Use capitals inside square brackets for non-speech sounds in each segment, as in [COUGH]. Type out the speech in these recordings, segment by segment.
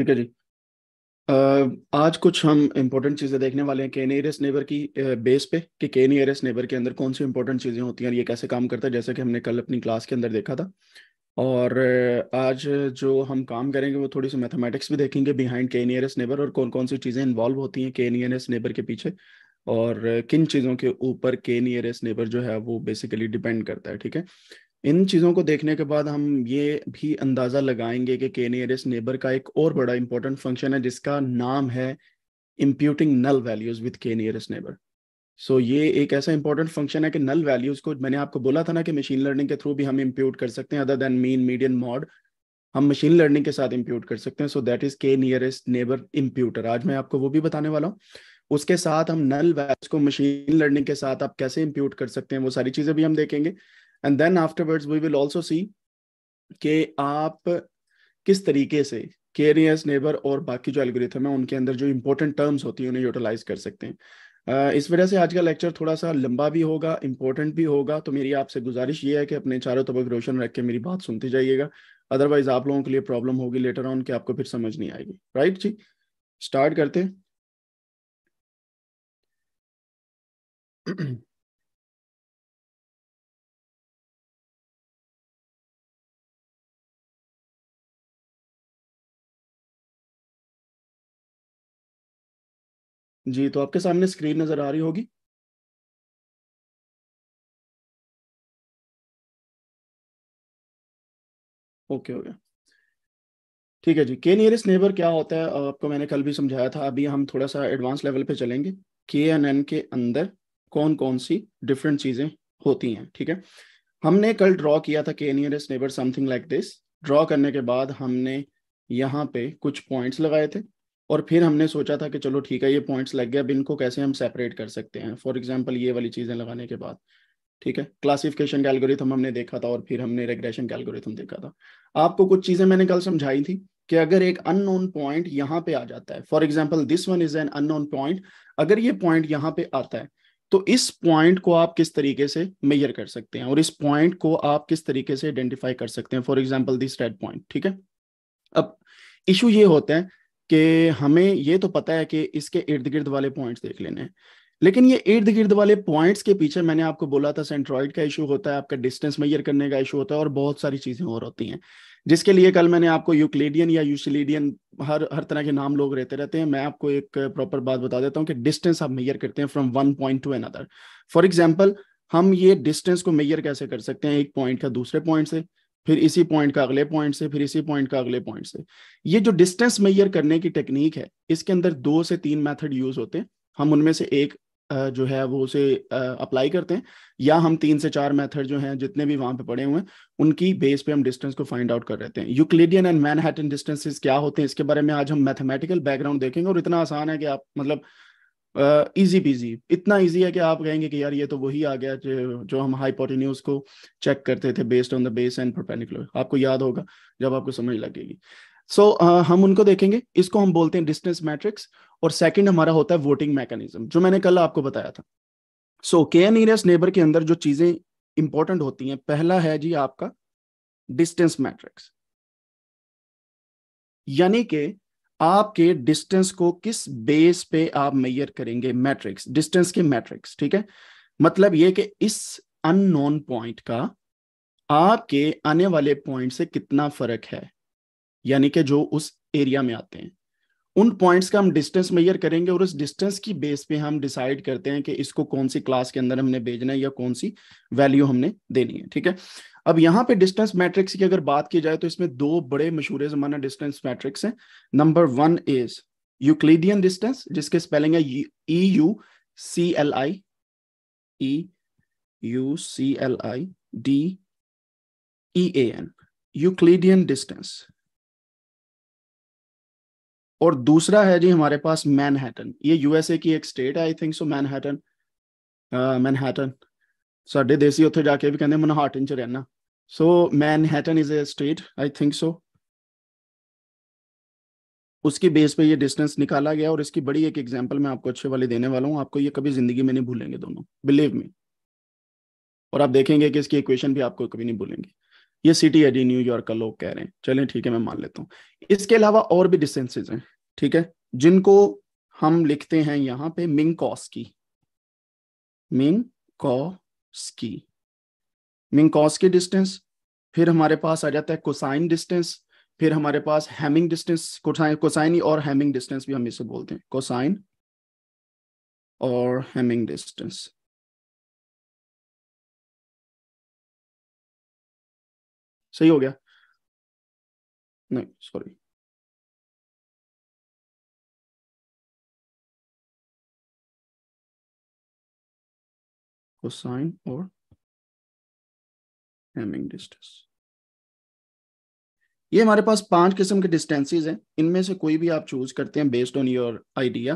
ठीक है जी आज कुछ हम इम्पोर्टेंट चीज़ें देखने वाले हैं के नियरेस्ट नेबर की बेस पे कि के नियरेस्ट नेबर के अंदर कौन सी इंपॉर्टेंट चीज़ें होती हैं और ये कैसे काम करता है जैसे कि हमने कल अपनी क्लास के अंदर देखा था और आज जो हम काम करेंगे वो थोड़ी सी मैथमेटिक्स भी देखेंगे बिहाइंड के नियरेस्ट नेबर और कौन कौन सी चीज़ें इन्वॉल्व होती हैं के नियरेस्ट नेबर के पीछे और किन चीज़ों के ऊपर के नियरेस्ट नेबर जो है वो बेसिकली डिपेंड करता है ठीक है इन चीज़ों को देखने के बाद हम ये भी अंदाज़ा लगाएंगे कि के नियरेस्ट नेबर का एक और बड़ा इंपॉर्टेंट फंक्शन है जिसका नाम है imputing null values with K nearest neighbour so ये एक ऐसा इंपॉर्टेंट फंक्शन है कि नल वैल्यूज़ को मैंने आपको बोला था ना कि मशीन लर्निंग के थ्रू भी हम इम्प्यूट कर सकते हैं other than mean median mode हम मशीन लर्निंग के साथ इम्प्यूट कर सकते हैं so that is K nearest neighbour imputer आज मैं आपको वो भी बताने वाला हूँ उसके साथ हम नल वैल्यूज को मशीन लर्निंग के साथ आप कैसे इम्प्यूट कर सकते हैं वो सारी चीज़ें भी हम देखेंगे and then afterwards we will also see कि आप किस तरीके से केरियस नेबर और बाकी जो एल्गोरिथम है उनके अंदर जो इंपॉर्टेंट टर्म्स होती है उन्हें यूटिलाइज कर सकते हैं Uh, इस वजह से आज का लेक्चर थोड़ा सा लंबा भी होगा इंपॉर्टेंट भी होगा तो मेरी आपसे गुजारिश ये है कि अपने चारों तबक रोशन रख के मेरी बात सुनते जाइएगा अदरवाइज आप लोगों के लिए प्रॉब्लम होगी लेटर ऑन कि आपको फिर समझ नहीं आएगी राइट जी स्टार्ट करते [CLEARS THROAT] जी तो आपके सामने स्क्रीन नजर आ रही होगी ओके हो गया ठीक है जी के नियरेस्ट नेबर क्या होता है आपको मैंने कल भी समझाया था अभी हम थोड़ा सा एडवांस लेवल पे चलेंगे के एन एन के अंदर कौन कौन सी डिफरेंट चीजें होती हैं ठीक है हमने कल ड्रॉ किया था K nearest neighbour something like this draw करने के बाद हमने यहाँ पे कुछ पॉइंट्स लगाए थे और फिर हमने सोचा था कि चलो ठीक है ये पॉइंट्स लग गया अब इनको कैसे हम सेपरेट कर सकते हैं फॉर एग्जाम्पल ये वाली चीज़ें लगाने के बाद ठीक है क्लासिफिकेशन कैलगोरिथम हमने देखा था और फिर हमने रेग्रेशन कैलगोरिथम देखा था आपको कुछ चीज़ें मैंने कल समझाई थी कि अगर एक अननोन पॉइंट यहाँ पे आ जाता है for example this one is an unknown point अगर ये पॉइंट यहाँ पे आता है तो इस पॉइंट को आप किस तरीके से मेजर कर सकते हैं और इस पॉइंट को आप किस तरीके से आइडेंटिफाई कर सकते हैं for example this red point ठीक है अब इशू ये होता है कि हमें ये तो पता है कि इसके इर्द गिर्द वाले पॉइंट्स देख लेने हैं लेकिन ये इर्द गिर्द वाले पॉइंट्स के पीछे मैंने आपको बोला था सेंट्रॉइड का इशू होता है आपका डिस्टेंस मैयर करने का इशू होता है और बहुत सारी चीजें और होती हैं जिसके लिए कल मैंने आपको यूक्लेडियन या यूसिलेडियन हर हर तरह के नाम लोग रहते रहते हैं मैं आपको एक प्रॉपर बात बता देता हूँ कि डिस्टेंस आप मैयर करते हैं from one point to another for example हम ये डिस्टेंस को मैयर कैसे कर सकते हैं एक पॉइंट का दूसरे पॉइंट से फिर इसी पॉइंट का अगले पॉइंट से फिर इसी पॉइंट का अगले पॉइंट से ये जो डिस्टेंस मैयर करने की टेक्निक है इसके अंदर दो से तीन मेथड यूज होते हैं हम उनमें से एक जो है वो उसे अप्लाई करते हैं या हम तीन से चार मेथड जो हैं जितने भी वहां पे पड़े हुए हैं उनकी बेस पे हम डिस्टेंस को फाइंड आउट कर रहते हैं यूक्लिडियन एंड मैनहैटन डिस्टेंसेस क्या होते हैं इसके बारे में आज हम मैथमेटिकल बैकग्राउंड देखेंगे और इतना आसान है कि आप मतलब इजी पीजी इतना इजी है कि आप कहेंगे कि यार ये तो वही आ गया जो, जो हम हाई को चेक करते थे based on the base and perpendicular आपको याद होगा जब आपको समझ लगेगी सो so, uh, हम उनको देखेंगे इसको हम बोलते हैं डिस्टेंस मैट्रिक्स और सेकंड हमारा होता है वोटिंग मैकेनिज्म जो मैंने कल आपको बताया था सो के एन ईरस नेबर के अंदर जो चीजें इंपॉर्टेंट होती हैं पहला है जी आपका डिस्टेंस मैट्रिक्स यानी कि आपके डिस्टेंस को किस बेस पे आप मैयर करेंगे मैट्रिक्स डिस्टेंस के मैट्रिक्स ठीक है मतलब ये कि इस अननोन पॉइंट का आपके आने वाले पॉइंट से कितना फर्क है यानी कि जो उस एरिया में आते हैं उन पॉइंट्स का हम डिस्टेंस मेजर करेंगे और उस डिस्टेंस की बेस पे हम डिसाइड करते हैं कि इसको कौन सी क्लास के अंदर हमने भेजना है या कौन सी वैल्यू हमने देनी है ठीक है अब यहाँ पे डिस्टेंस मैट्रिक्स की अगर बात की जाए तो इसमें दो बड़े मशहूर जमाना डिस्टेंस मैट्रिक्स हैं number one is Euclidean distance जिसके स्पेलिंग है E U C L I E U C L I D E A N Euclidean distance और दूसरा है जी हमारे पास मैनहैटन ये यूएसए की एक स्टेट है I think so Manhattan Manhattan साढ़े देसी ਉੱਥੇ जाके भी ਵੀ मनहाटन च रहना so Manhattan is a state I think so उसकी बेस पे ये डिस्टेंस निकाला गया और इसकी बड़ी एक एग्जांपल मैं आपको अच्छे वाले देने वाला हूँ आपको ये कभी जिंदगी में नहीं भूलेंगे दोनों बिलीव में और आप देखेंगे कि इसकी इक्वेशन भी आपको कभी नहीं भूलेंगे ये सिटी है जी न्यूयॉर्क का लोग कह रहे हैं चलें ठीक है मैं मान लेता हूँ इसके अलावा और भी डिस्टेंसेज हैं ठीक है जिनको हम लिखते हैं यहाँ पे मिंग कॉस की डिस्टेंस फिर हमारे पास आ जाता है कोसाइन डिस्टेंस फिर हमारे पास हैमिंग डिस्टेंस कोसाइन कोसाइन और हैमिंग डिस्टेंस भी हम इसे बोलते हैं कोसाइन और हैमिंग डिस्टेंस सही हो गया नहीं सॉरी कोसाइन और हेमिंग डिस्टेंस ये हमारे पास पांच किस्म के डिस्टेंसेज हैं इनमें से कोई भी आप चूज करते हैं बेस्ड ऑन योर आइडिया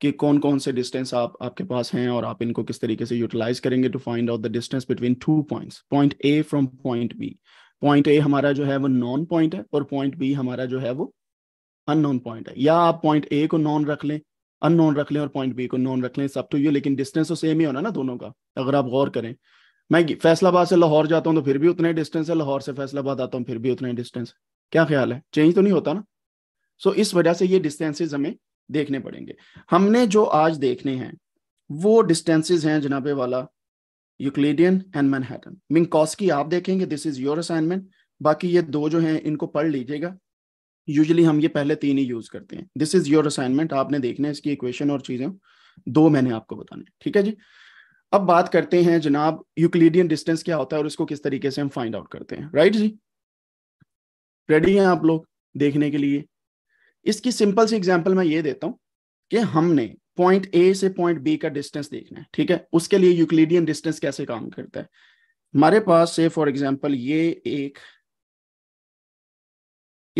कि कौन कौन से डिस्टेंस आप आपके पास हैं और आप इनको किस तरीके से यूटिलाइज करेंगे to find out the distance between two points point A from point B point A हमारा जो है वो नॉन पॉइंट है और पॉइंट बी हमारा जो है वो अननोन पॉइंट है या आप पॉइंट ए को नॉन रख लें अननोन रख लें और पॉइंट बी को नॉन रख लें सब तो ये लेकिन डिस्टेंस तो सेम ही होना ना दोनों का अगर आप गौर करें मैं फैसलाबाद से लाहौर जाता हूँ तो फिर भी उतना ही डिस्टेंस है लाहौर से फैसलाबाद आता हूँ फिर भी उतना ही डिस्टेंस है क्या ख्याल है चेंज तो नहीं होता ना सो so, इस वजह से ये डिस्टेंसेज हमें देखने पड़ेंगे हमने जो आज देखने हैं वो डिस्टेंसेज हैं जनाबे वाला यूक्लिडियन एंड मैनहट्टन मिंकॉस्की आप देखेंगे दिस इज योर असाइनमेंट बाकी ये दो जो हैं इनको पढ़ लीजिएगा यूजली हम ये पहले तीन ही यूज करते हैं दिस इज योर असाइनमेंट आपने देखना है इसकी इक्वेशन और चीजें दो मैंने आपको बताने ठीक है जी अब बात करते हैं जनाब यूक्लिडियन डिस्टेंस क्या होता है और इसको किस तरीके से हम फाइंड आउट करते हैं राइट जी रेडी हैं आप लोग देखने के लिए इसकी सिंपल सी एग्जाम्पल मैं ये देता हूं कि हमने पॉइंट ए से पॉइंट बी का डिस्टेंस देखना है ठीक है उसके लिए यूक्लिडियन डिस्टेंस कैसे काम करता है हमारे पास से फॉर एग्जाम्पल ये एक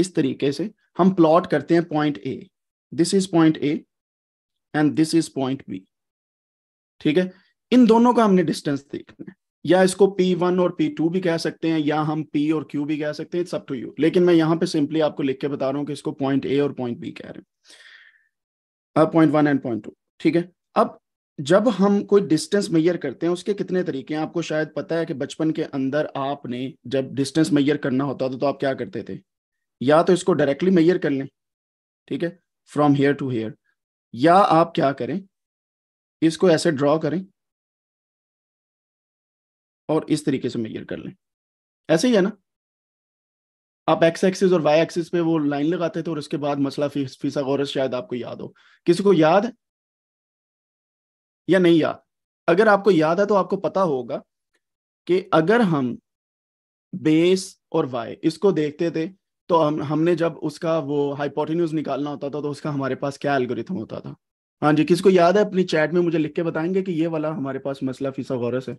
इस तरीके से हम प्लॉट करते हैं point A this is point A and this is point B ठीक है इन दोनों का हमने डिस्टेंस देखना है या इसको पी वन और पी टू भी कह सकते हैं या हम पी और क्यू भी कह सकते हैं सब टू यू लेकिन मैं यहां पे सिंपली आपको लिख के बता रहा हूँ कि इसको पॉइंट ए और पॉइंट बी कह रहे हैं point one and point two ठीक है अब जब हम कोई डिस्टेंस मैयर करते हैं उसके कितने तरीके हैं आपको शायद पता है कि बचपन के अंदर आपने जब डिस्टेंस मैयर करना होता था तो आप क्या करते थे या तो इसको डायरेक्टली मैयर कर लें ठीक है फ्रॉम हेयर टू हेयर या आप क्या करें इसको ऐसे ड्रॉ करें और इस तरीके से मैयर कर लें ऐसे ही है ना आप एक्स एक्सिस और वाई एक्सिस पे वो लाइन लगाते थे और उसके बाद मसला फीस, गौरस शायद आपको याद हो किसी को याद या नहीं याद अगर आपको याद है तो आपको पता होगा कि अगर हम बेस और वाई इसको देखते थे तो हम हमने जब उसका वो हाइपोटिन्यूज निकालना होता था तो उसका हमारे पास क्या एल्गोरिथम होता था हाँ जी किसको याद है अपनी चैट में मुझे लिख के बताएंगे कि ये वाला हमारे पास मसला गौरस है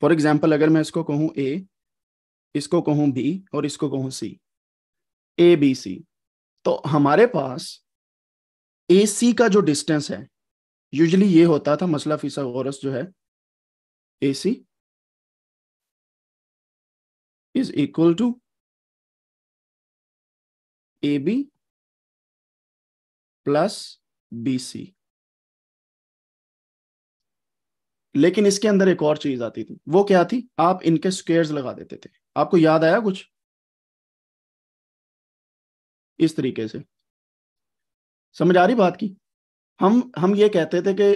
फॉर एग्जाम्पल अगर मैं इसको कहूँ ए इसको कहूँ बी और इसको कहूँ सी ए बी सी तो हमारे पास ए सी का जो डिस्टेंस है यूजली ये होता था मसला फीसा गौरस जो है A C is equal to A B plus B C लेकिन इसके अंदर एक और चीज आती थी वो क्या थी आप इनके स्क्वेयर्स लगा देते थे आपको याद आया कुछ इस तरीके से समझ आ रही बात की हम हम ये कहते थे कि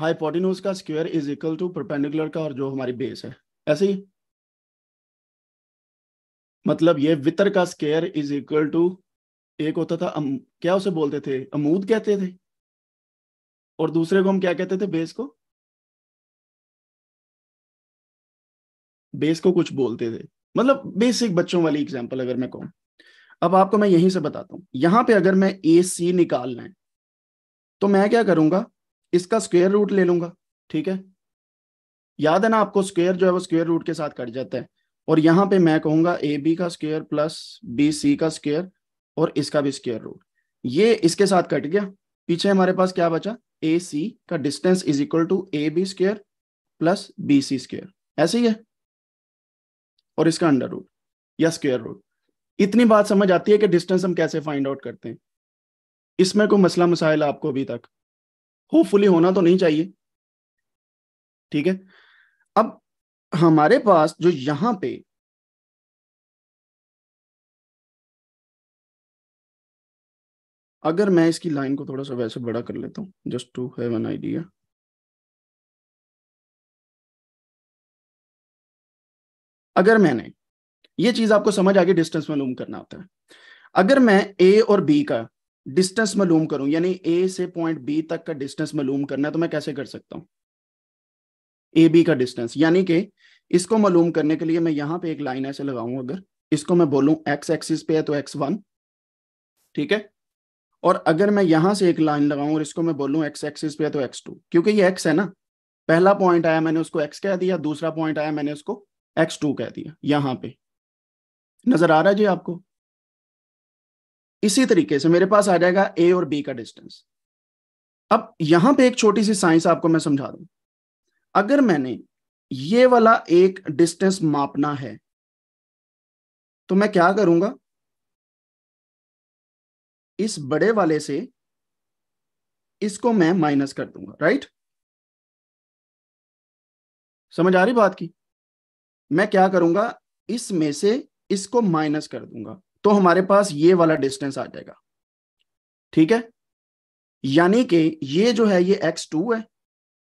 हाइपोटिनोस का square is equal to perpendicular का और जो हमारी बेस है ऐसे ही मतलब ये वितर का स्केयर इज इक्वल टू एक होता था अम, क्या उसे बोलते थे अमूद कहते थे और दूसरे को हम क्या कहते थे बेस को बेस को कुछ बोलते थे मतलब बेसिक बच्चों वाली एग्जाम्पल अगर मैं कहूँ अब आपको मैं यहीं से बताता हूँ यहाँ पे अगर मैं ए सी निकालना है तो मैं क्या करूंगा इसका स्क्वेयर रूट ले लूंगा ठीक है याद है ना आपको स्क्वेयर जो है वो स्क्वेयर रूट के साथ कट जाता है और यहाँ पे मैं कहूंगा ए बी का स्क्वेयर प्लस बी सी का स्क्वेयर और इसका भी स्क्वेयर रूट ये इसके साथ कट गया पीछे हमारे पास क्या बचा ए सी का distance is equal to A B square plus B C square ऐसे ही है और इसका अंडर रूट या स्क्वेयर रूट इतनी बात समझ आती है कि डिस्टेंस हम कैसे फाइंड आउट करते हैं इसमें कोई मसला मसाइल आपको अभी तक होपफुली होना तो नहीं चाहिए ठीक है अब हमारे पास जो यहां पे अगर मैं इसकी लाइन को थोड़ा सा वैसे बड़ा कर लेता हूं just to have an idea अगर मैंने ये चीज आपको समझ आ गई डिस्टेंस मालूम करना होता है अगर मैं ए और बी का डिस्टेंस मालूम करूं यानी ए से पॉइंट बी तक का डिस्टेंस मालूम करना है तो मैं कैसे कर सकता हूं ए बी का डिस्टेंस यानी कि इसको मालूम करने के लिए मैं यहां पे एक लाइन ऐसे लगाऊं अगर इसको मैं बोलूं एक्स एक्सिस पे है तो एक्स वन ठीक है और अगर मैं यहां से एक लाइन लगाऊं और इसको मैं बोलूं एक्स एक्सिस पे है तो एक्स टू क्योंकि ये एक्स है ना पहला पॉइंट आया मैंने उसको एक्स कह दिया दूसरा पॉइंट आया मैंने उसको एक्स टू कह दिया यहां पे नजर आ रहा है जी आपको इसी तरीके से मेरे पास आ जाएगा ए और बी का डिस्टेंस अब यहां पे एक छोटी सी साइंस आपको मैं समझा दू अगर मैंने ये वाला एक डिस्टेंस मापना है तो मैं क्या करूंगा इस बड़े वाले से इसको मैं माइनस कर दूंगा राइट समझ आ रही बात की मैं क्या करूंगा इसमें से इसको माइनस कर दूंगा तो हमारे पास ये वाला डिस्टेंस आ जाएगा ठीक है यानी कि ये जो है ये एक्स टू है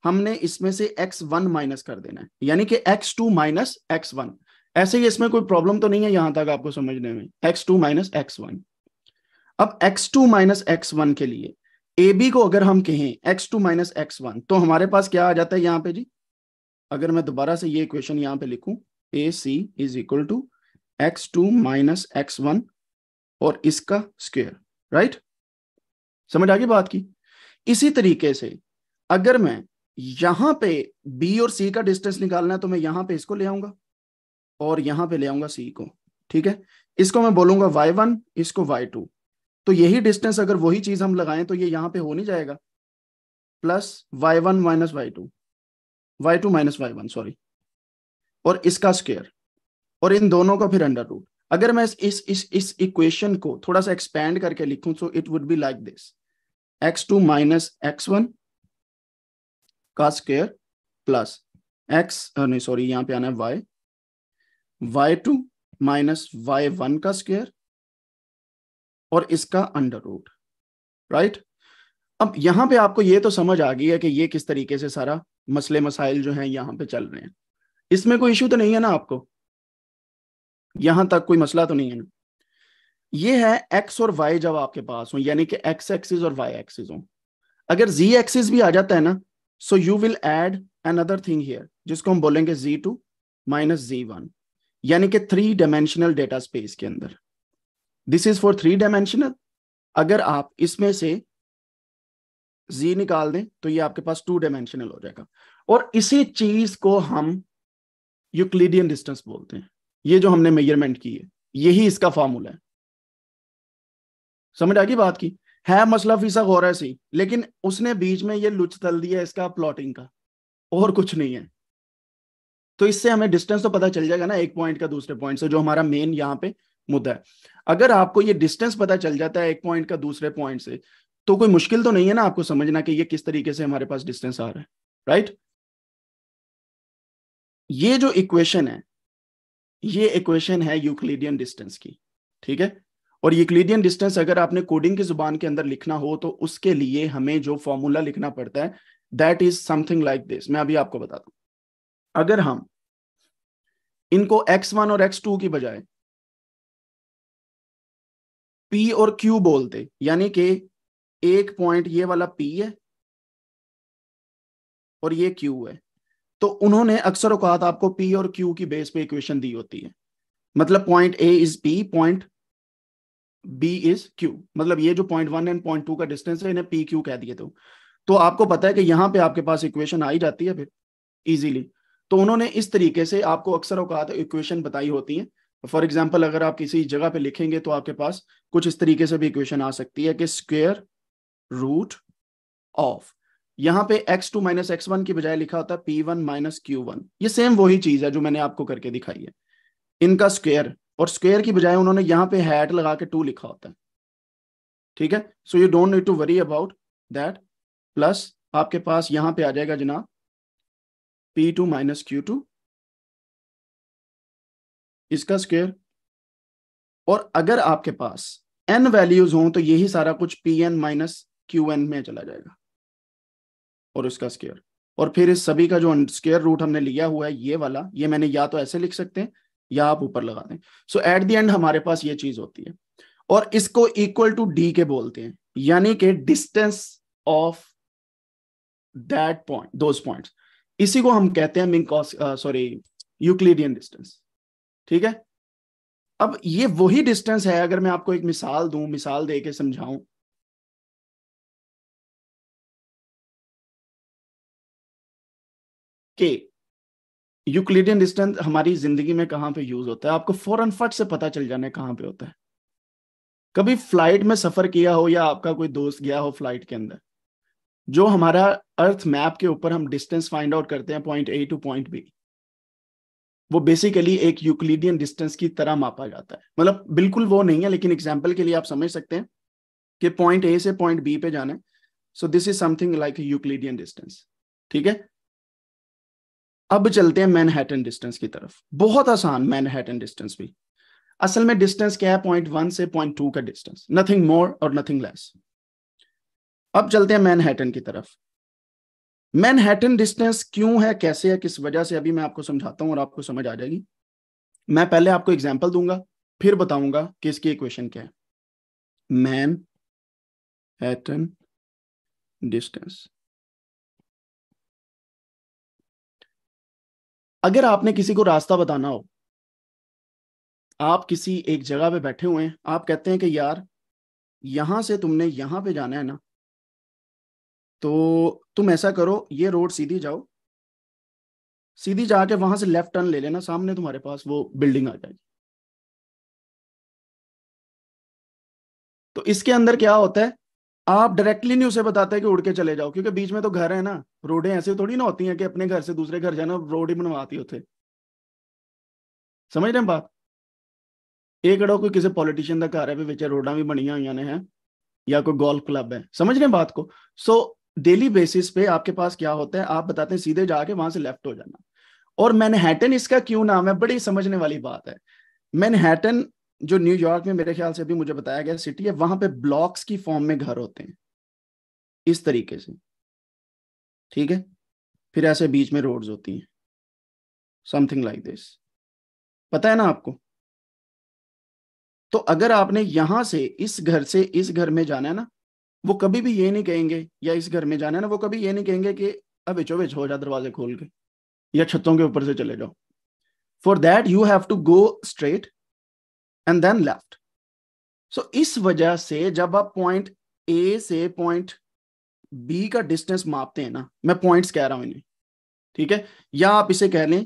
हमने इसमें से एक्स वन माइनस कर देना है यानी कि X two minus X one ऐसे ही इसमें कोई प्रॉब्लम तो नहीं है यहां तक आपको समझने में X two minus X one अब X two minus X one के लिए ए बी को अगर हम कहें X two minus X one तो हमारे पास क्या आ जाता है यहां पे जी अगर मैं दोबारा से ये इक्वेशन यहां पे लिखूं A C is equal to X two minus X one और इसका स्क्वेयर राइट समझ आ गई बात की इसी तरीके से अगर मैं यहां पे बी और सी का डिस्टेंस निकालना है तो मैं यहां पे इसको ले आऊंगा और यहां पे ले आऊंगा सी को ठीक है इसको मैं बोलूंगा वाई वन इसको वाई टू तो यही डिस्टेंस अगर वही चीज हम लगाएं तो ये यह यहाँ पे हो नहीं जाएगा plus Y one minus Y two Y two minus Y one sorry और इसका स्क्वेयर और इन दोनों का फिर अंडर रूट अगर मैं इस इस इस इक्वेशन को थोड़ा सा एक्सपेंड करके लिखूं so it would be like this X two minus X one का स्क्वेयर प्लस एक्स नहीं सॉरी यहां पे आना है Y Y two minus Y one का स्क्वेयर और इसका अंडर रूट राइट अब यहां पे आपको ये तो समझ आ गई है कि ये किस तरीके से सारा मसले मसाइल जो हैं यहां पे चल रहे हैं इसमें कोई इश्यू तो नहीं है ना आपको यहां तक कोई मसला तो नहीं है ना ये है एक्स और वाई जब आपके पास हो यानी कि एक्स एक्सिस और वाई एक्सिस हो अगर जी एक्सिस भी आ जाता है ना so you will add another thing here जिसको हम बोलेंगे Z two minus Z one यानी कि थ्री डायमेंशनल डेटा स्पेस के अंदर this is for three dimensional अगर आप इसमें से जी निकाल दें तो ये आपके पास टू डायमेंशनल हो जाएगा और इसी चीज को हम यूक्लिडियन डिस्टेंस बोलते हैं ये जो हमने मेजरमेंट की है यही इसका फॉर्मूला है समझ आ गई बात की है मसला फीसा हो रहा है सही लेकिन उसने बीच में ये लुच तल दिया इसका प्लॉटिंग का और कुछ नहीं है तो इससे हमें डिस्टेंस तो पता चल जाएगा ना एक पॉइंट का दूसरे पॉइंट से जो हमारा मेन यहाँ पे मुद्दा है अगर आपको ये डिस्टेंस पता चल जाता है एक पॉइंट का दूसरे पॉइंट से तो कोई मुश्किल तो नहीं है ना आपको समझना कि ये किस तरीके से हमारे पास डिस्टेंस आ रहा है राइट right? ये जो इक्वेशन है ये इक्वेशन है यूक्लिडियन डिस्टेंस की ठीक है और यूक्लिडियन डिस्टेंस अगर आपने कोडिंग की जुबान के अंदर लिखना हो तो उसके लिए हमें जो फॉर्मूला लिखना पड़ता है that is something like this मैं अभी आपको बता दू अगर हम इनको x1 और x2 की बजाय p और q बोलते यानी कि एक पॉइंट ये वाला p है और ये q है तो उन्होंने अक्सर औकात आपको पी और क्यू की बेस पे इक्वेशन दी होती है मतलब point A is P point B is Q मतलब ये जो point one and point two का डिस्टेंस है इन्हें पी क्यू कह दिए तो तो आपको पता है कि यहाँ पे आपके पास इक्वेशन आई जाती है फिर इजीली तो उन्होंने इस तरीके से आपको अक्सर औकात इक्वेशन बताई होती है फॉर एग्जाम्पल अगर आप किसी जगह पे लिखेंगे तो आपके पास कुछ इस तरीके से भी इक्वेशन आ सकती है कि स्क्वेयर रूट ऑफ यहाँ पे X two minus X one की बजाय लिखा होता है P one minus Q one ये सेम वही चीज है जो मैंने आपको करके दिखाई है इनका स्क्वेयर और स्क्वेयर की बजाय उन्होंने यहाँ पे हैट लगा के टू लिखा होता है ठीक है so you don't need to worry about that plus आपके पास यहां पे आ जाएगा जनाब P two minus Q two इसका स्क्वेयर और अगर आपके पास एन वैल्यूज हों तो यही सारा कुछ P N minus Q N में चला जाएगा और उसका स्केयर और फिर इस सभी का जो स्केयर रूट हमने लिया हुआ है ये वाला ये मैंने या तो ऐसे लिख सकते हैं या आप ऊपर लगा दें सो एट दी एंड हमारे पास ये चीज होती है और इसको इक्वल टू डी के बोलते हैं यानी कि distance of that point to point इसी को हम कहते हैं मिंग सॉरी यूक्लिडियन डिस्टेंस ठीक है अब ये वही डिस्टेंस है अगर मैं आपको एक मिसाल दूं मिसाल दे के समझाऊं कि यूक्लिडियन डिस्टेंस हमारी जिंदगी में कहां पे यूज होता है आपको फौरन फट से पता चल जाने कहां पे होता है कभी फ्लाइट में सफर किया हो या आपका कोई दोस्त गया हो फ्लाइट के अंदर जो हमारा अर्थ मैप के ऊपर हम डिस्टेंस फाइंड आउट करते हैं point A to point B वो बेसिकली एक यूक्लिडियन डिस्टेंस की तरह मापा जाता है मतलब बिल्कुल वो नहीं है लेकिन एग्जाम्पल के लिए आप समझ सकते हैं कि पॉइंट ए से पॉइंट बी पे जाना है so this is something like Euclidean distance ठीक है अब चलते हैं मैनहैटन डिस्टेंस की तरफ बहुत आसान मैनहैटन डिस्टेंस भी असल में डिस्टेंस क्या है पॉइंट वन से पॉइंट टू का डिस्टेंस नथिंग मोर और नथिंग लेस अब चलते हैं मैनहैटन की तरफ मैनहैटन डिस्टेंस क्यों है कैसे है किस वजह से अभी मैं आपको समझाता हूं और आपको समझ आ जाएगी मैं पहले आपको एग्जाम्पल दूंगा फिर बताऊंगा कि इसकी इक्वेशन क्या है मैन हैटन डिस्टेंस अगर आपने किसी को रास्ता बताना हो आप किसी एक जगह पे बैठे हुए हैं आप कहते हैं कि यार यहां से तुमने यहां पे जाना है ना तो तुम ऐसा करो ये रोड सीधी जाओ सीधी जाके वहां से लेफ्ट टर्न ले लेना सामने तुम्हारे पास वो बिल्डिंग आ जाएगी तो इसके अंदर क्या होता है आप डायरेक्टली नहीं उसे बताते कि उड़ के चले जाओ क्योंकि बीच में तो घर है ना रोडें ऐसी थोड़ी ना होती हैं कि अपने घर से दूसरे घर जाना रोड ही बनवाती होते समझ रहे हैं बात एक अड़ो कोई किसी पॉलिटिशियन का घर है ਵੀ ਵਿੱਚ ਰੋਡਾਂ ਵੀ ਬਣੀਆਂ ਹੋਈਆਂ ਨੇ ਹੈ या कोई गोल्फ क्लब है समझ रहे हैं बात को सो डेली बेसिस पे आपके पास क्या होता है आप बताते हैं सीधे जाके वहां से लेफ्ट हो जाना और मैनहैटन इसका क्यों नाम है बड़ी समझने वाली बात है मैनहैटन जो न्यूयॉर्क में मेरे ख्याल से अभी मुझे बताया गया सिटी है वहां पे ब्लॉक्स की फॉर्म में घर होते हैं इस तरीके से ठीक है फिर ऐसे बीच में रोड्स होती हैं समथिंग लाइक दिस पता है ना आपको तो अगर आपने यहां से इस घर से इस घर में जाना है ना वो कभी भी ये नहीं कहेंगे या इस घर में जाना है ना वो कभी ये नहीं कहेंगे कि अब इचोविच हो जा दरवाजे खोल के या छतों के ऊपर से चले जाओ for that you have to go straight and then left so इस वजह से जब आप पॉइंट ए से पॉइंट बी का डिस्टेंस मापते हैं ना मैं पॉइंट्स कह रहा हूं इन्हें ठीक है या आप इसे कह लें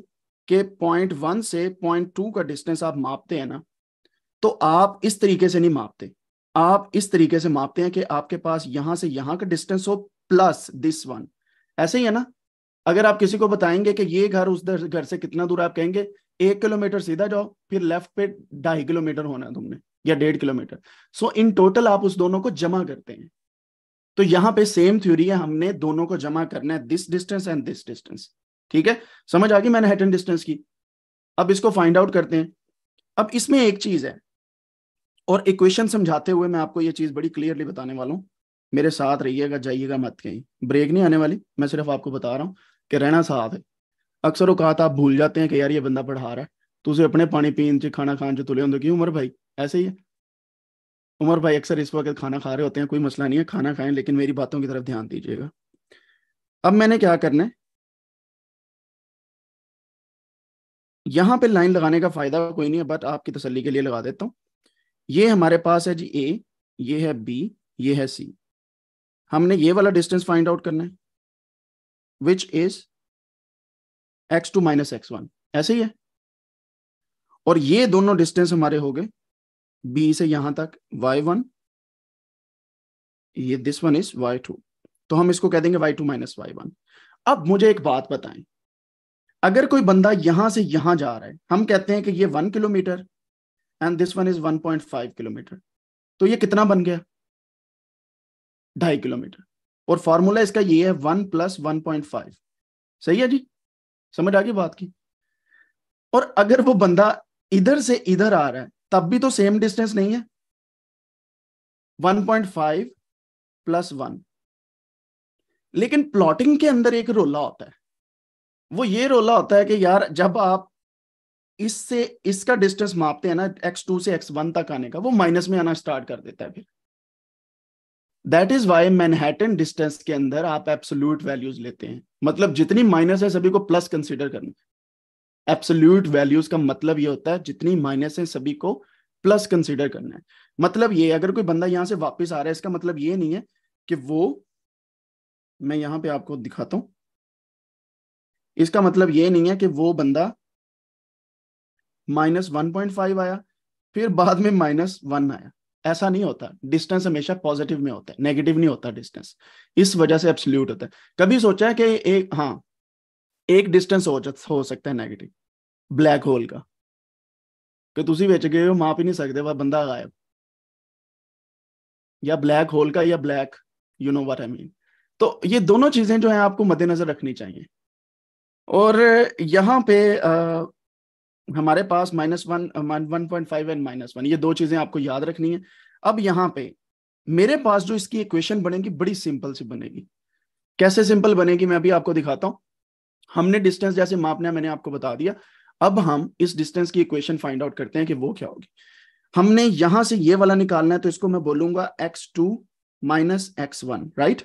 कि पॉइंट वन से पॉइंट टू का डिस्टेंस आप मापते हैं ना तो आप इस तरीके से नहीं मापते आप इस तरीके से मापते हैं कि आपके पास यहां से यहां का डिस्टेंस हो प्लस दिस वन ऐसे ही है ना अगर आप किसी को बताएंगे कि ये घर उस घर से कितना दूर आप कहेंगे एक किलोमीटर सीधा जाओ फिर लेफ्ट पे ढाई किलोमीटर होना है तुमने या डेढ़ किलोमीटर सो इन टोटल आप उस दोनों को जमा करते हैं तो यहां पे सेम थ्योरी है हमने दोनों को जमा करना है this distance and this distance ठीक है समझ आ गई मैंने हेटन डिस्टेंस की अब इसको फाइंड आउट करते हैं अब इसमें एक चीज है और इक्वेशन समझाते हुए मैं आपको ये चीज बड़ी क्लियरली बताने वाला हूं मेरे साथ रहिएगा जाइएगा मत कहीं ब्रेक नहीं आने वाली मैं सिर्फ आपको बता रहा हूं कि रहना साथ है अक्सर ਔਕਾਤ ਆਪ भूल जाते हैं कि यार ये बंदा पढ़ा रहा है ਤੁਸੀਂ तो अपने पानी पीन से खाना खाने ਚ ਤੁਲੇ ਹੁੰਦੇ ਕਿ ਉਮਰ ऐसे ही है उमर भाई अक्सर इस वक्त खाना खा रहे होते हैं कोई मसला नहीं है खाना खाएं लेकिन मेरी बातों की तरफ ध्यान दीजिएगा अब मैंने क्या करना है यहाँ पे लाइन लगाने का फायदा कोई नहीं है बट आपकी तसल्ली के लिए लगा देता हूँ ये हमारे पास है जी ए ये है बी ये है सी हमने ये वाला डिस्टेंस फाइंड आउट करना है which is X two minus X one ऐसे ही है और ये दोनों डिस्टेंस हमारे हो गए बी से यहां तक वाई वन ये this one is Y two तो हम इसको कह देंगे Y two minus Y one अब मुझे एक बात बताएं अगर कोई बंदा यहां से यहां जा रहा है हम कहते हैं कि ये one kilometre and this one is one point five kilometre तो ये कितना बन गया ढाई किलोमीटर और फॉर्मूला इसका ये है one plus one point five सही है जी समझ आ गई बात की और अगर वो बंदा इधर से इधर आ रहा है तब भी तो सेम डिस्टेंस नहीं है 1.5 प्लस 1 लेकिन प्लॉटिंग के अंदर एक रोला होता है वो ये रोला होता है कि यार जब आप इससे इसका डिस्टेंस मापते हैं ना एक्स टू से एक्स वन तक आने का वो माइनस में आना स्टार्ट कर देता है फिर that is why Manhattan distance के अंदर आप एप्सोल्यूट वैल्यूज लेते हैं मतलब जितनी माइनस है सभी को प्लस कंसिडर करना एप्सोल्यूट वैल्यूज का मतलब ये होता है जितनी माइनस है सभी को प्लस कंसिडर करना है मतलब ये अगर कोई बंदा यहां से वापस आ रहा है इसका मतलब ये नहीं है कि वो मैं यहां पे आपको दिखाता हूं इसका मतलब ये नहीं है कि वो बंदा माइनस वन पॉइंट फाइव आया फिर बाद में माइनस वन आया ऐसा नहीं होता डिस्टेंस हमेशा पॉजिटिव में होता है नेगेटिव नहीं होता डिस्टेंस इस वजह से एब्सोल्यूट होता है कभी सोचा है कि एक हाँ एक डिस्टेंस हो, हो सकता है नेगेटिव ब्लैक होल का कि ਤੁਸੀਂ बेच गए हो ਮਾਪ ਹੀ नहीं सकते वह बंदा गायब या ब्लैक होल का या black you know what I mean तो ये दोनों चीजें जो है आपको मद्देनजर रखनी चाहिए और यहाँ पे आ, हमारे पास minus one one point five and minus one ये दो चीजें आपको याद रखनी है अब यहां पे मेरे पास जो इसकी इक्वेशन बनेगी बड़ी सिंपल सी बनेगी कैसे सिंपल बनेगी मैं अभी आपको दिखाता हूं हमने डिस्टेंस जैसे मापना मैंने आपको बता दिया अब हम इस डिस्टेंस की इक्वेशन फाइंड आउट करते हैं कि वो क्या होगी हमने यहां से ये वाला निकालना है तो इसको मैं बोलूंगा X two minus X one right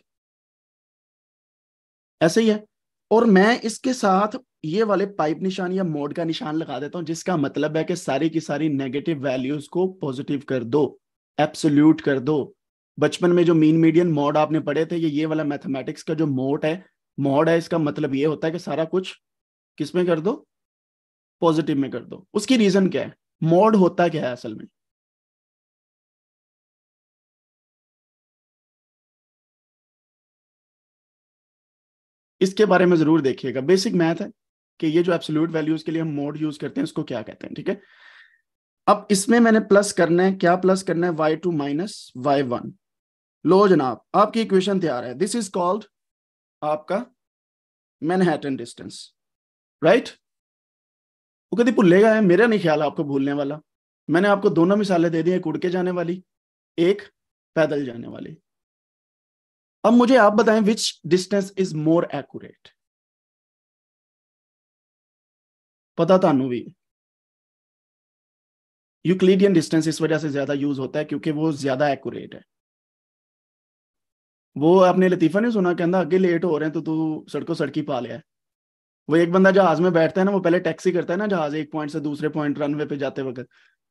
ऐसे ही है और मैं इसके साथ ये वाले पाइप निशान या मोड का निशान लगा देता हूं जिसका मतलब है कि सारी की सारी नेगेटिव वैल्यूज को पॉजिटिव कर दो एब्सोल्यूट कर दो बचपन में जो मीन मीडियन मोड आपने पढ़े थे ये ये वाला मैथमेटिक्स का जो मोड है मोड है इसका मतलब ये होता है कि सारा कुछ किस में कर दो पॉजिटिव में कर दो उसकी रीजन क्या है मोड होता क्या है असल में इसके बारे में जरूर देखिएगा बेसिक मैथ है कि ये जो एब्सोल्यूट वैल्यूज के लिए हम मोड यूज करते हैं इसको क्या कहते हैं ठीक है अब इसमें मैंने प्लस करना है क्या प्लस करना है y two minus Y one लो जनाब आपकी इक्वेशन तैयार है दिस इज कॉल्ड आपका मैनहैटन डिस्टेंस राइट वो कभी भूलेगा है मेरा नहीं ख्याल आपको भूलने वाला मैंने आपको दोनों मिसालें दे दी एक उड़ के जाने वाली एक पैदल जाने वाली अब मुझे आप बताएं which distance is more accurate पता ਤੁਹਾਨੂੰ भी यूक्लिडियन डिस्टेंस इस वजह से ज्यादा यूज होता है क्योंकि वो ज्यादा एक्यूरेट है वो अपने लतीफा नहीं सुना कहना अगे लेट हो रहे हैं तो तू सड़कों सड़की पा लिया वो एक बंदा जहाज में बैठता है ना वो पहले टैक्सी करता है ना जहाज एक पॉइंट से दूसरे पॉइंट रनवे पे जाते वक्त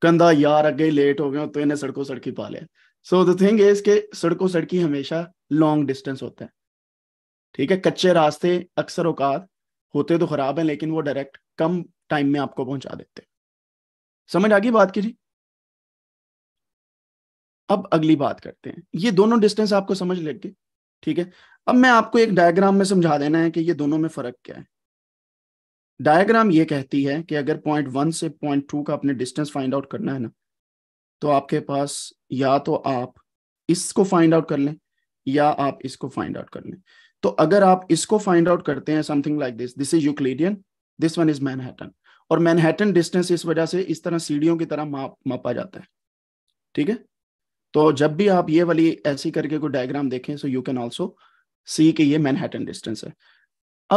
कंधा यार अगे लेट हो गए तो इन्हें सड़कों सड़की पा लिया सो द थिंग इज के सड़कों सड़की हमेशा लॉन्ग डिस्टेंस होता है ठीक है कच्चे रास्ते अक्सर औकात होते तो खराब हैं लेकिन वो डायरेक्ट कम टाइम में आपको पहुंचा देते समझ आ गई बात की जी अब अगली बात करते हैं ये दोनों डिस्टेंस आपको समझ गए ठीक है अब मैं आपको एक डायग्राम में समझा देना है कि ये दोनों में फर्क क्या है डायग्राम ये कहती है कि अगर पॉइंट वन से पॉइंट टू का अपने डिस्टेंस फाइंड आउट करना है ना तो आपके पास या तो आप इसको फाइंड आउट कर लें या आप इसको फाइंड आउट कर लें तो अगर आप इसको फाइंड आउट करते हैं something like this this is Euclidean this one is Manhattan और मैनहैटन डिस्टेंस इस वजह से इस तरह सीढ़ियों की तरह माप मापा जाता है ठीक है तो जब भी आप ये वाली ऐसी करके कोई डायग्राम देखें so you can also see कि ये मैनहैटन डिस्टेंस है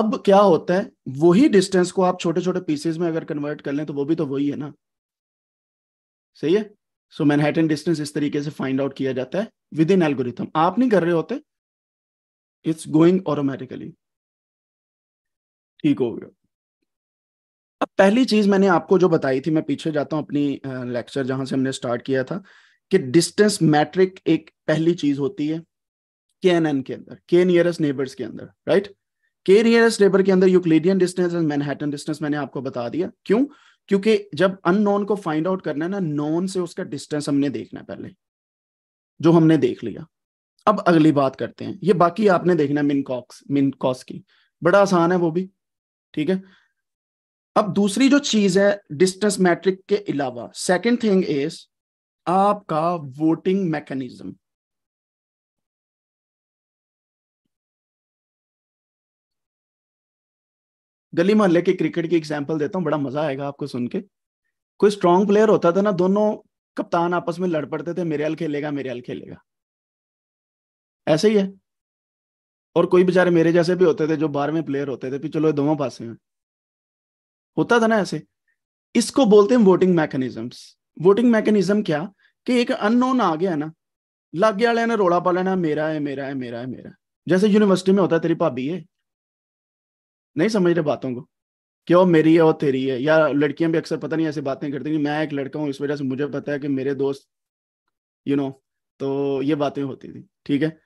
अब क्या होता है वही डिस्टेंस को आप छोटे छोटे पीसेज में अगर कन्वर्ट कर लें तो वो भी तो वही है ना सही है सो मैनहैटन डिस्टेंस इस तरीके से फाइंड आउट किया जाता है विद इन एल्गोरिथम आप नहीं कर रहे होते इट्स गोइंग ऑटोमेटिकली ठीक हो गया अब पहली चीज मैंने आपको जो बताई थी मैं पीछे जाता हूं अपनी लेक्चर जहां से हमने स्टार्ट किया था कि डिस्टेंस मैट्रिक एक पहली चीज होती है के एन एन के अंदर के नियरेस्ट नेबर्स के अंदर राइट के नियरेस्ट नेबर के अंदर Euclidean distance and Manhattan distance मैंने आपको बता दिया क्यों क्योंकि जब अननोन को फाइंड आउट करना है ना नॉन से उसका डिस्टेंस हमने देखना है पहले जो हमने देख लिया अब अगली बात करते हैं ये बाकी आपने देखना मिनकॉक्स मिनकॉस की बड़ा आसान है वो भी ठीक है अब दूसरी जो चीज है डिस्टेंस मैट्रिक के अलावा सेकंड थिंग इज आपका वोटिंग मैकेनिज्म गली मोहल्ले के क्रिकेट की एग्जांपल देता हूं बड़ा मजा आएगा आपको सुन के कोई स्ट्रांग प्लेयर होता था ना दोनों कप्तान आपस में लड़ पड़ते थे मेरे हल खेलेगा मेरे हल खेलेगा ऐसे ही है और कोई बेचारे मेरे जैसे भी होते थे जो बारहवें प्लेयर होते थे चलो ये दोनों पास में होता था ना ऐसे इसको बोलते हैं वोटिंग मैकेनिज्म वोटिंग मैकेनिज्म क्या कि एक अननोन आ गया ना लागे वाले ने रोला पा लेना मेरा है मेरा है मेरा है मेरा जैसे यूनिवर्सिटी में होता है तेरी भाभी है नहीं समझ रहे बातों को कि वो मेरी है और तेरी है या लड़कियां भी अक्सर पता नहीं ऐसी बातें करती कि मैं एक लड़का हूँ इस वजह से मुझे पता है कि मेरे दोस्त यू you नो know, तो ये बातें होती थी ठीक है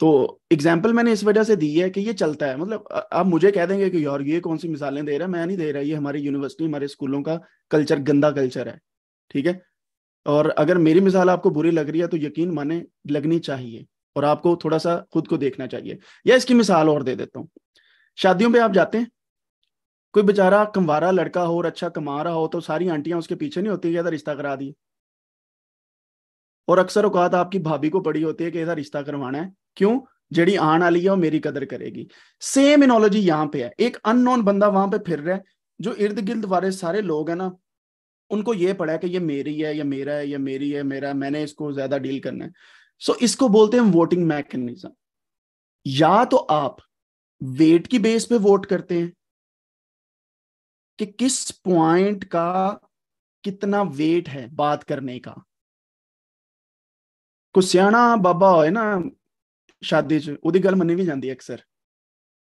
तो एग्जाम्पल मैंने इस वजह से दी है कि ये चलता है मतलब आप मुझे कह देंगे कि यार ये कौन सी मिसालें दे रहा है मैं नहीं दे रहा ये हमारी यूनिवर्सिटी हमारे स्कूलों का कल्चर गंदा कल्चर है ठीक है और अगर मेरी मिसाल आपको बुरी लग रही है तो यकीन माने लगनी चाहिए और आपको थोड़ा सा खुद को देखना चाहिए या इसकी मिसाल और दे देता हूँ शादियों पे आप जाते हैं कोई बेचारा कमवारा लड़का हो और अच्छा कमा रहा हो तो सारी आंटियां उसके पीछे नहीं होती कि रिश्ता करा दिए और अक्सर औकात आपकी भाभी को पड़ी होती है कि इधर रिश्ता करवाना है क्यों ਜਿਹੜੀ आने वाली है वो मेरी कदर करेगी सेम ਇਨੋਲੋਜੀ यहां पे है एक अननोन बंदा वहां पे फिर रहा है जो इर्द गिर्द वाले सारे लोग हैं ना उनको ये पड़ा है कि ये मेरी है या मेरा है या मेरी है मेरा मैंने इसको ज्यादा डील करना है सो so, इसको बोलते हैं वोटिंग मैकेनिज्म या तो आप वेट की बेस पे वोट करते हैं कि किस पॉइंट का कितना वेट है बात करने का कुछ सियाणा बाबा हो ना शादी च ओदी गल मनी भी जाती है अक्सर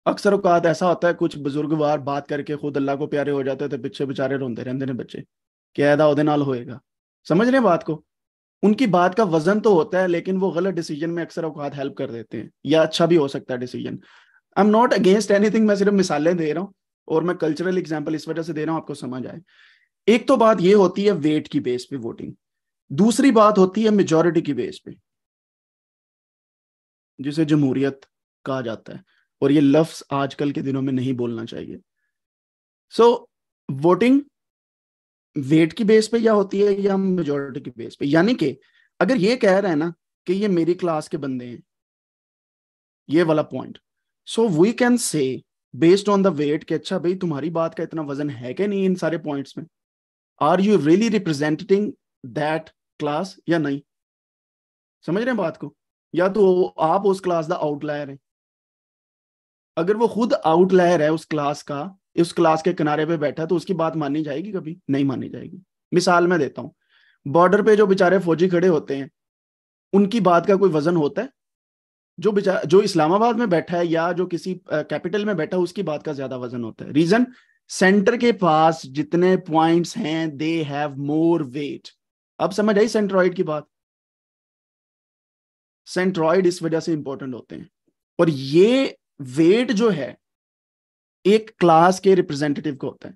अक्सर औकात ऐसा होता है कुछ वार बात करके खुद अल्लाह को प्यारे हो जाते हैं तो पीछे बेचारे रोंदे रहते हैं बच्चे क्या ऐदा ओदे नाल होएगा समझ रहे बात को उनकी बात का वजन तो होता है लेकिन वो गलत डिसीजन में अक्सर औकात हेल्प कर देते हैं या अच्छा भी हो सकता है decision I am not against anything मैं सिर्फ मिसालें दे रहा हूँ और मैं कल्चरल एग्जाम्पल इस वजह से दे रहा हूँ आपको समझ आए एक तो बात ये होती है वेट की बेस पे वोटिंग दूसरी बात होती है मेजोरिटी की बेस पे जिसे जमहूरियत कहा जाता है और ये लफ्स आजकल के दिनों में नहीं बोलना चाहिए सो वोटिंग वेट की बेस पे या होती है या मेजोरिटी की बेस पे यानी कि अगर ये कह रहे हैं ना कि ये मेरी क्लास के बंदे हैं ये वाला point so we can say based on the weight कि अच्छा भाई तुम्हारी बात का इतना वजन है कि नहीं इन सारे पॉइंट्स में are you really representing that class या नहीं समझ रहे हैं बात को या तो आप उस क्लास का आउटलायर है अगर वो खुद आउटलायर है उस क्लास का उस क्लास के किनारे पे बैठा तो उसकी बात मानी जाएगी कभी नहीं मानी जाएगी मिसाल मैं देता हूँ बॉर्डर पे जो बेचारे फौजी खड़े होते हैं उनकी बात का कोई वजन होता है जो बेचारा जो इस्लामाबाद में बैठा है या जो किसी कैपिटल में बैठा है उसकी बात का ज्यादा वजन होता है रीजन सेंटर के पास जितने पॉइंट्स हैं दे हैव मोर वेट अब समझ आई सेंट्रॉइड की बात सेंट्रॉइड इस वजह से इंपॉर्टेंट होते हैं और ये वेट जो है एक क्लास के रिप्रेजेंटेटिव को होता है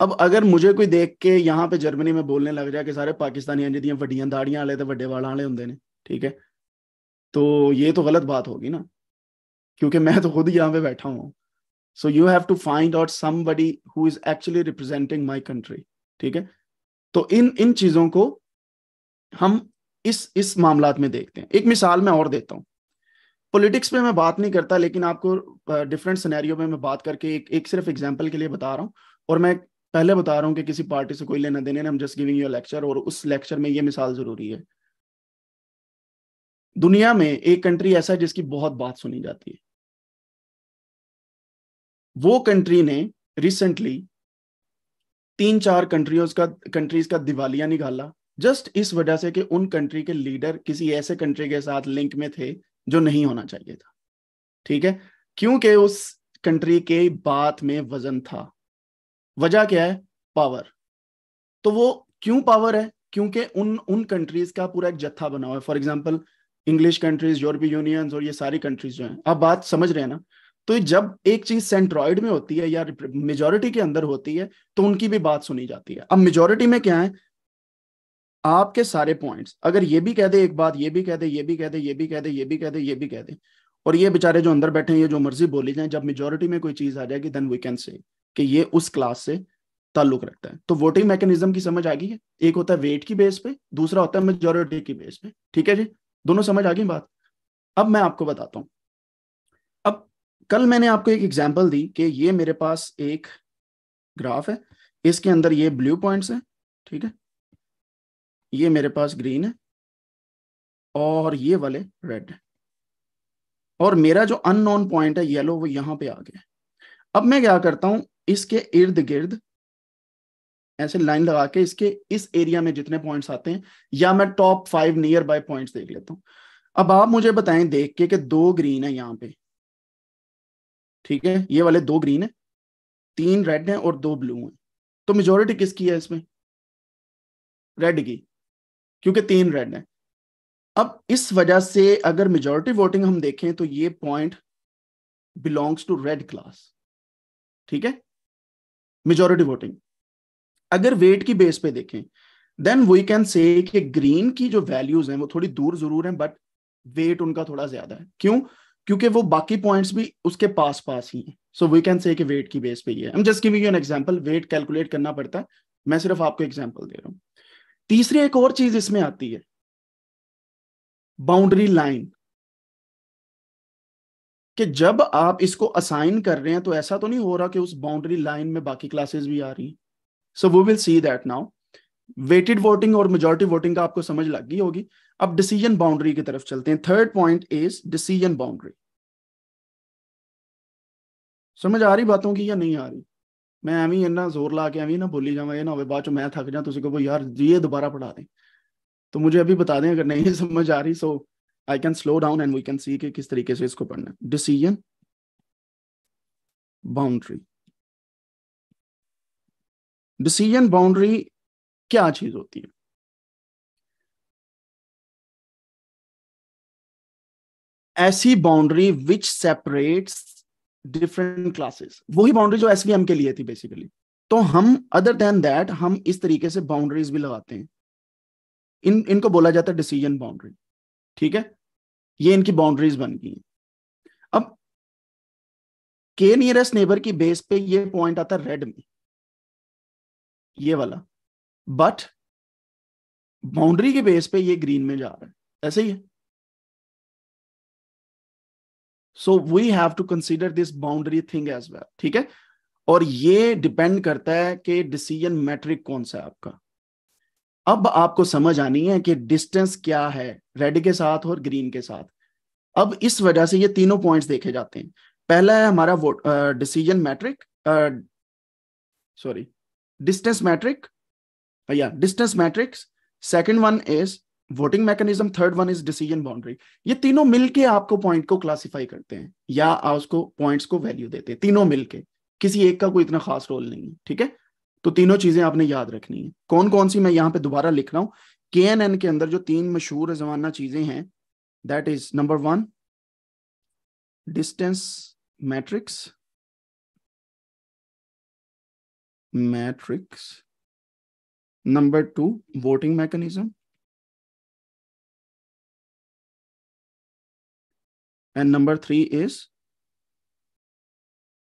अब अगर मुझे कोई देख के यहाँ पे जर्मनी में बोलने लग जाए कि सारे पाकिस्तानी जिदियाँ वड्डिया दाड़ियाँ वाले तो वे वाला आले होंगे ने ठीक है तो ये तो गलत बात होगी ना क्योंकि मैं तो खुद यहाँ पे बैठा हूँ so you have to find out somebody who is actually representing my country ठीक है तो इन इन चीजों को हम इस इस मामला में देखते हैं एक मिसाल मैं और देता हूँ पॉलिटिक्स पे मैं बात नहीं करता लेकिन आपको डिफरेंट सिनेरियो में मैं बात करके एक एक सिर्फ एग्जांपल के लिए बता रहा हूँ और मैं पहले बता रहा हूँ कि किसी पार्टी से कोई लेना देने हम जस्ट गिविंग यू लेक्चर और उस लेक्चर में ये मिसाल जरूरी है दुनिया में एक कंट्री ऐसा है जिसकी बहुत बात सुनी जाती है वो कंट्री ने रिसेंटली तीन चार कंट्रियों का कंट्रीज का दिवालिया निकाला जस्ट इस वजह से कि उन कंट्री के लीडर किसी ऐसे कंट्री के साथ लिंक में थे जो नहीं होना चाहिए था ठीक है क्योंकि उस कंट्री के बात में वजन था वजह क्या है पावर तो वो क्यों पावर है क्योंकि उन उन कंट्रीज का पूरा एक जत्था बना हुआ है फॉर एग्जाम्पल इंग्लिश कंट्रीज यूरोपीय यूनियन और ये सारी कंट्रीज जो हैं आप बात समझ रहे हैं ना तो जब एक चीज सेंट्रॉइड में होती है या मेजोरिटी के अंदर होती है तो उनकी भी बात सुनी जाती है अब मेजोरिटी में क्या है आपके सारे पॉइंट्स अगर ये भी कह दे एक बात ये भी कह दे ये भी कह दे ये भी कह दे ये भी कह दे ये भी कह दे और ये बेचारे जो अंदर बैठे हैं ये जो मर्जी बोली जाए जब मेजोरिटी में कोई चीज आ जाएगी देन वी कैन से कि ये उस क्लास से ताल्लुक रखता है तो वोटिंग मैकेनिज्म की समझ आ गई है एक होता है वेट की बेस पे दूसरा होता है मेजोरिटी की बेस पे ठीक है जी दोनों समझ आ गई बात अब मैं आपको बताता हूं अब कल मैंने आपको एक एग्जाम्पल दी कि ये मेरे पास एक ग्राफ है इसके अंदर ये ब्लू पॉइंट्स है ठीक है ये मेरे पास ग्रीन है और ये वाले रेड है और मेरा जो अननोन पॉइंट है येलो वो यहां पे आ गया अब मैं क्या करता हूं इसके इर्द गिर्द ऐसे लाइन लगा के इसके इस एरिया में जितने पॉइंट्स आते हैं या मैं top five nearby point देख लेता हूं अब आप मुझे बताएं देख के कि दो ग्रीन है यहाँ पे ठीक है ये वाले दो ग्रीन है तीन रेड हैं और दो ब्लू हैं तो मेजोरिटी किसकी है इसमें रेड की क्योंकि तीन रेड हैं अब इस वजह से अगर मेजोरिटी वोटिंग हम देखें तो ये point belongs to red class ठीक है मेजोरिटी वोटिंग अगर वेट की बेस पे देखें देन वी कैन से कि ग्रीन की जो वैल्यूज हैं वो थोड़ी दूर जरूर हैं बट वेट उनका थोड़ा ज्यादा है क्यों क्योंकि वो बाकी पॉइंट्स भी उसके पास पास ही हैं सो वी कैन से कि वेट की बेस पे ये है हम just giving you an example weight calculate करना पड़ता है मैं सिर्फ आपको एग्जांपल दे रहा हूँ तीसरी एक और चीज इसमें आती है बाउंड्री लाइन कि जब आप इसको असाइन कर रहे हैं तो ऐसा तो नहीं हो रहा कि उस बाउंड्री लाइन में बाकी क्लासेस भी आ रही so we will see that now weighted voting और मेजोरिटी वोटिंग का आपको समझ लग गई होगी अब डिसीजन बाउंड्री की तरफ चलते हैं third point is decision boundary समझ आ रही बातों की या नहीं आ रही मैं एवं इन्ना जोर ला के एवं ना बोली जावा यह ना हो बाद चो मैं थक जा ਤੁਸੀਂ यार ये दोबारा पढ़ा दें तो मुझे अभी बता दें अगर नहीं [LAUGHS] समझ आ रही so I can slow down and we can see कि किस तरीके से इसको पढ़ना डिसीजन बाउंड्री डिसीजन बाउंड्री क्या चीज होती है ऐसी boundary which separates different classes वही बाउंड्री जो एस के लिए थी बेसिकली तो हम अदर देन दैट हम इस तरीके से बाउंड्रीज भी लगाते हैं इन इनको बोला जाता है डिसीजन बाउंड्री ठीक है ये इनकी बाउंड्रीज बन गई अब के नियरेस्ट नेबर की बेस पे ये पॉइंट आता है रेड में ये वाला बट बाउंड्री के बेस पे ये ग्रीन में जा रहा है ऐसे ही है so we have to consider this boundary thing as well ठीक है और ये डिपेंड करता है कि डिसीजन मैट्रिक कौन सा है आपका अब आपको समझ आनी है कि डिस्टेंस क्या है रेड के साथ और ग्रीन के साथ अब इस वजह से ये तीनों पॉइंट्स देखे जाते हैं पहला है हमारा vote decision metric sorry distance metric या distance metrics second one is voting mechanism third one is decision boundary ये तीनों मिलके आपको पॉइंट को क्लासिफाई करते हैं या उसको पॉइंट्स को वैल्यू देते हैं तीनों मिलके किसी एक का कोई इतना खास रोल नहीं है ठीक है तो तीनों चीजें आपने याद रखनी है कौन कौन सी मैं यहाँ पे दोबारा लिख रहा हूं के एन एन के अंदर जो तीन मशहूर जमाना चीजें हैं that is number one distance metrics metrics number two voting mechanism and number three is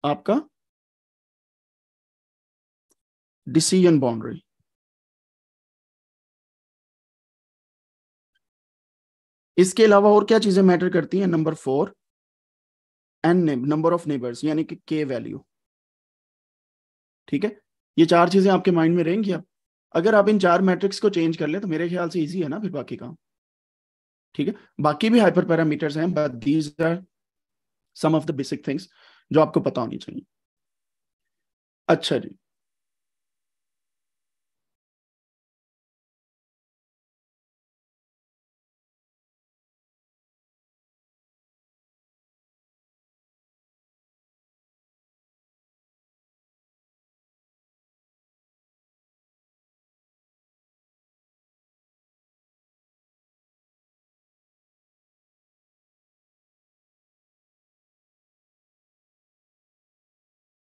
आपका डिसीजन बाउंड्री इसके अलावा और क्या चीजें मैटर करती हैं number four and number of neighbours यानी कि के वैल्यू ठीक है ये चार चीजें आपके माइंड में रहेंगी आप अगर आप इन चार मैट्रिक्स को चेंज कर लें तो मेरे ख्याल से इजी है ना फिर बाकी काम ठीक है बाकी भी हाइपर पैरामीटर्स हैं but these are some of the basic things जो आपको पता होनी चाहिए अच्छा जी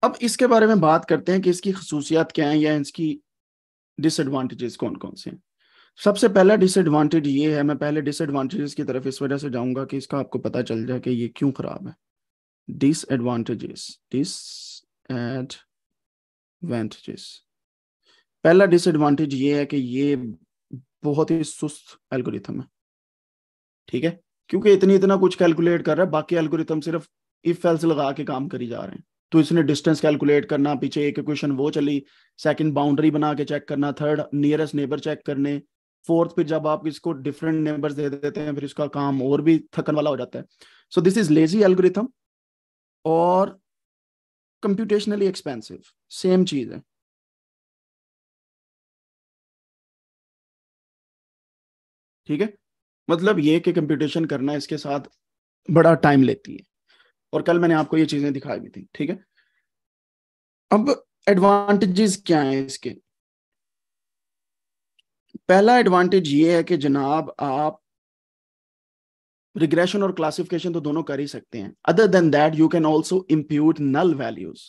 अब इसके बारे में बात करते हैं कि इसकी खसूसियात क्या है या इसकी डिसएडवांटेजेस कौन कौन से हैं सबसे पहला डिसएडवांटेज ये है मैं पहले डिसएडवांटेजेस की तरफ इस वजह से जाऊंगा कि इसका आपको पता चल जाए कि ये क्यों खराब है डिसएडवांटेजेस डिसएडवांटेजेस पहला डिसएडवांटेज ये है कि ये बहुत ही सुस्त एल्गोरिथम है ठीक है क्योंकि इतनी इतना कुछ कैलकुलेट कर रहा है बाकी एल्गोरिथम सिर्फ इफ एल्स लगा के काम करी जा रहे हैं तो इसने डिस्टेंस कैलकुलेट करना पीछे एक इक्वेशन वो चली सेकंड बाउंड्री बना के चेक करना थर्ड नियरेस्ट नेबर चेक करने फोर्थ फिर जब आप इसको डिफरेंट नेबर्स दे देते हैं फिर इसका काम और भी थकन वाला हो जाता है so this is lazy algorithm और कंप्यूटेशनली एक्सपेंसिव सेम चीज है ठीक है मतलब ये कि कंप्यूटेशन करना इसके साथ बड़ा टाइम लेती है और कल मैंने आपको ये चीजें दिखाई भी थी ठीक है अब एडवांटेजेस क्या है इसके पहला एडवांटेज ये है कि जनाब आप रिग्रेशन और क्लासिफिकेशन तो दोनों कर ही सकते हैं other than that you can also impute null values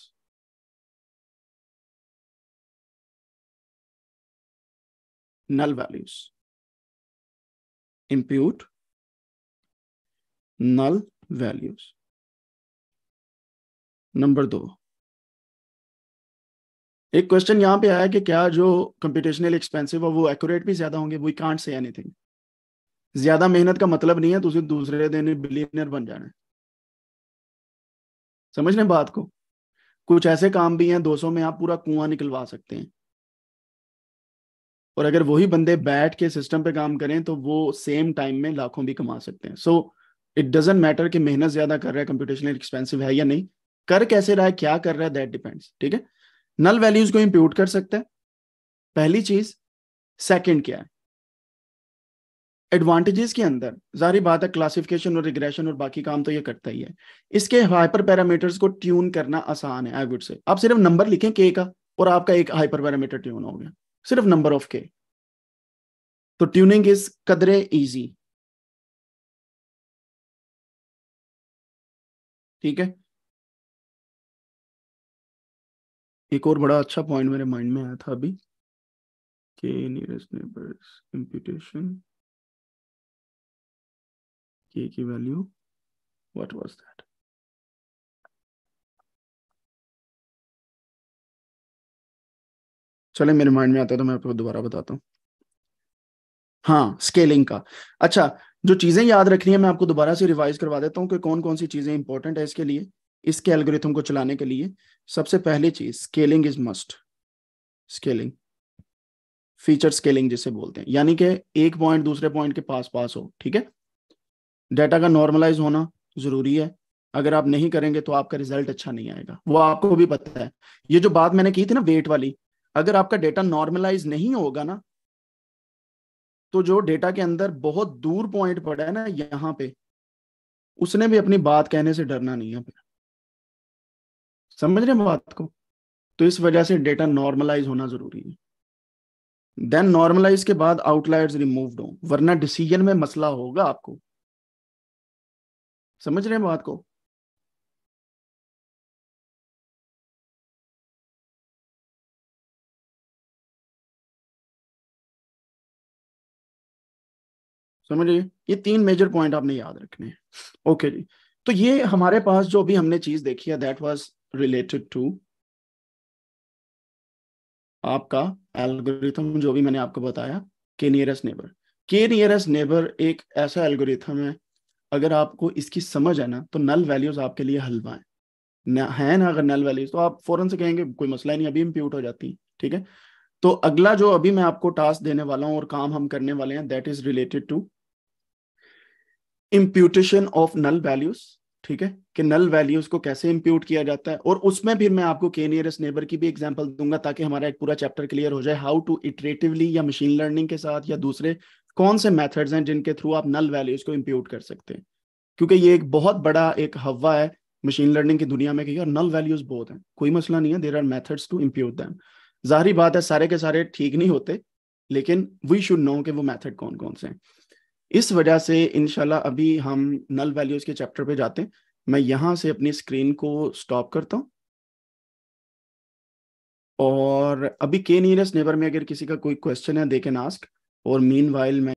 null values impute null values number दो एक क्वेश्चन यहाँ पे आया कि क्या जो कंप्यूटेशनल एक्सपेंसिव है वो एक्यूरेट भी ज्यादा होंगे वी कांट से एनीथिंग ज्यादा मेहनत का मतलब नहीं है तुझे तो दूसरे दिन बिलियनर बन जाना समझने बात को कुछ ऐसे काम भी हैं 200 में आप पूरा कुआं निकलवा सकते हैं और अगर वही बंदे बैठ के सिस्टम पे काम करें तो वो सेम टाइम में लाखों भी कमा सकते हैं सो इट डजेंट मैटर कि मेहनत ज्यादा कर रहा है कंप्यूटेशनल एक्सपेंसिव है या नहीं कर कैसे रहा है क्या कर रहा है दैट डिपेंड्स ठीक है नल वैल्यूज को इंप्यूट कर सकते हैं पहली चीज सेकंड क्या है एडवांटेजेस के अंदर जारी बात है क्लासिफिकेशन और रिग्रेशन और बाकी काम तो ये करता ही है इसके हाइपर पैरामीटर्स को ट्यून करना आसान है आई वुड से आप सिर्फ नंबर लिखें के का और आपका एक हाइपर पैरामीटर ट्यून हो गया सिर्फ नंबर ऑफ के तो ट्यूनिंग इज कदरे इजी ठीक है एक और बड़ा अच्छा पॉइंट मेरे माइंड में आया था अभी के नियरेस्ट नेबर्स इम्प्यूटेशन के की वैल्यू व्हाट वाज दैट चले मेरे माइंड में आता है तो मैं आपको दोबारा बताता हूँ हाँ स्केलिंग का अच्छा जो चीजें याद रखनी है मैं आपको दोबारा से रिवाइज करवा देता हूँ कि कौन कौन सी चीजें इंपॉर्टेंट है इसके लिए इसके एल्गोरिथम को चलाने के लिए सबसे पहली चीज scaling is must scaling feature scaling जिसे बोलते हैं यानी कि एक पॉइंट दूसरे पॉइंट के पास पास हो ठीक है डाटा का नॉर्मलाइज होना जरूरी है अगर आप नहीं करेंगे तो आपका रिजल्ट अच्छा नहीं आएगा वो आपको भी पता है ये जो बात मैंने की थी ना वेट वाली अगर आपका डेटा नॉर्मलाइज नहीं होगा ना तो जो डेटा के अंदर बहुत दूर पॉइंट पड़ा है ना यहाँ पे उसने भी अपनी बात कहने से डरना नहीं है समझ रहे हैं बात को तो इस वजह से डेटा नॉर्मलाइज होना जरूरी है देन नॉर्मलाइज के बाद आउटलायर्स रिमूव्ड हो वरना डिसीजन में मसला होगा आपको समझ रहे हैं बात को समझिए ये तीन मेजर पॉइंट आपने याद रखने हैं ओके जी तो ये हमारे पास जो भी हमने चीज देखी है दैट वाज रिलेटेड टू आपका एल्गोरिथम जो भी मैंने आपको बताया के नियरेस्ट नेबर के नियरेस्ट नेबर एक ऐसा एल्गोरिथम है अगर आपको इसकी समझ है ना तो नल वैल्यूज आपके लिए हलवा है ना है ना अगर नल वैल्यूज तो आप फौरन से कहेंगे कोई मसला नहीं अभी इम्प्यूट हो जाती ठीक है तो अगला जो अभी मैं आपको टास्क देने वाला हूं और काम हम करने वाले हैं that is related to imputation of null values ठीक है कि नल वैल्यूज को कैसे इम्प्यूट किया जाता है और उसमें फिर मैं आपको के नियरस्ट नेबर की भी एग्जाम्पल दूंगा ताकि हमारा एक पूरा चैप्टर क्लियर हो जाए हाउ टू इटरेटिवली या मशीन लर्निंग के साथ या दूसरे कौन से मेथड्स हैं जिनके थ्रू आप नल वैल्यूज को इम्प्यूट कर सकते हैं क्योंकि ये एक बहुत बड़ा एक हवा है मशीन लर्निंग की दुनिया में कही और नल वैल्यूज बहुत हैं कोई मसला नहीं है there are methods to impute them जाहरी बात है सारे के सारे ठीक नहीं होते लेकिन वी शुड नो कि वो मैथड कौन कौन से हैं इस वजह से इनशाला अभी हम नल वैल्यूज के चैप्टर पे जाते हैं मैं यहां से अपनी स्क्रीन को स्टॉप करता हूं और अभी के नियरेस्ट नेबर में अगर किसी का कोई क्वेश्चन है दे कैन आस्क और मीन वाइल मैं